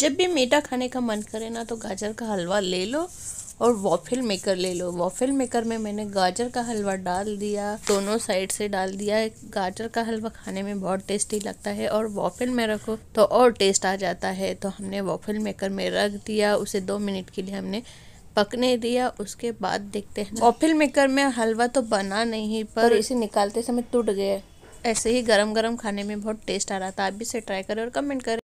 जब भी मीठा खाने का मन करे ना तो गाजर का हलवा ले लो और वॉफिल मेकर ले लो वॉफिल मेकर में मैंने गाजर का हलवा डाल दिया दोनों साइड से डाल दिया गाजर का हलवा खाने में बहुत टेस्टी लगता है और वॉफिल में रखो तो और टेस्ट आ जाता है तो हमने वॉफिल मेकर में रख दिया उसे दो मिनट के लिए हमने पकने दिया उसके बाद देखते हैं वॉफिल मेकर में हलवा तो बना नहीं पर, पर इसे निकालते समय टूट गया ऐसे ही गरम गरम खाने में बहुत टेस्ट आ रहा था आप भी इसे ट्राई करें और कमेंट करें